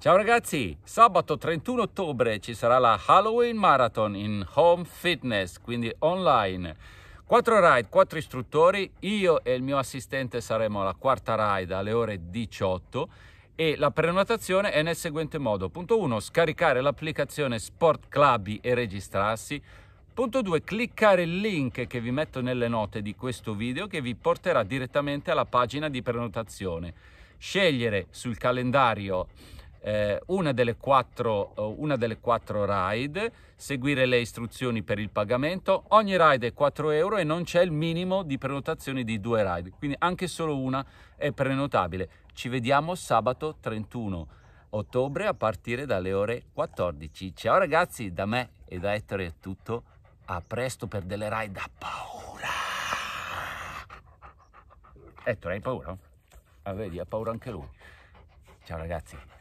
Ciao ragazzi, sabato 31 ottobre ci sarà la Halloween Marathon in Home Fitness, quindi online. Quattro ride, quattro istruttori, io e il mio assistente saremo alla quarta ride alle ore 18 e la prenotazione è nel seguente modo. Punto 1, scaricare l'applicazione Sport Clubby e registrarsi. Punto 2, cliccare il link che vi metto nelle note di questo video che vi porterà direttamente alla pagina di prenotazione. Scegliere sul calendario eh, una, delle quattro, eh, una delle quattro ride, seguire le istruzioni per il pagamento. Ogni ride è 4 euro e non c'è il minimo di prenotazioni di due ride, quindi anche solo una è prenotabile. Ci vediamo sabato 31 ottobre a partire dalle ore 14. Ciao ragazzi, da me e da Ettore è tutto. A presto per delle ride da paura. Ettore, hai paura? Ah, vedi, ha paura anche lui. Ciao ragazzi.